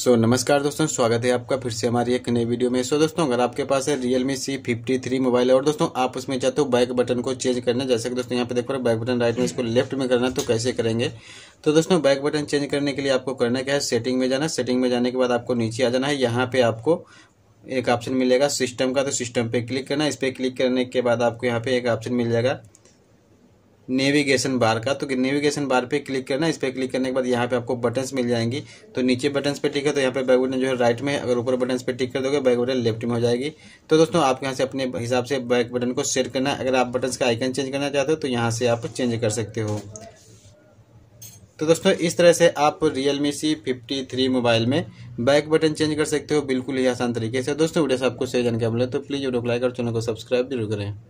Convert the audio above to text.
सो so, नमस्कार दोस्तों स्वागत है आपका फिर से हमारी एक नई वीडियो में सो so, दोस्तों अगर आपके पास है Realme C fifty three mobile है और दोस्तों आप उसमें चाहते हो बैक बटन को चेंज करना जैसे कि दोस्तों यहाँ पे देखो बैक बटन राइट में इसको लेफ्ट में करना तो कैसे करेंगे तो दोस्तों बैक बटन चेंज करने के लिए आपको करना क्या है सेटिंग में जाना सेटिंग में जाने के बाद आपको नीचे आ जाना है यहाँ पे आपको एक ऑप्शन मिलेगा सिस्टम का तो सिस्टम पे क्लिक करना इस पर क्लिक करने के बाद आपको यहाँ पे एक ऑप्शन मिल जाएगा नेविगेशन बार का तो नेविगेशन बार पे क्लिक करना इस पर क्लिक करने के बाद यहाँ पे आपको बटन्स मिल जाएंगी तो नीचे बटन्स पे टिक है तो यहाँ पे बैक बटन जो है राइट में अगर ऊपर बटन्स पे टिक कर दोगे बैक बटन लेफ्ट में हो जाएगी तो दोस्तों आप यहाँ से अपने हिसाब से बैक बटन को सेट करना अगर आप बटन्स का आइकन चेंज करना चाहते हो तो यहाँ से आप चेंज कर सकते हो तो दोस्तों इस तरह से आप Realme C fifty three mobile में बैक बटन चेंज कर सकते हो बिल्कुल ही आसान तरीके से दोस्तों वीडियो से आपको सही जानकारी मिले तो प्लीज़ वीडियो को लाइक और चैनल को सब्सक्राइब जरूर करें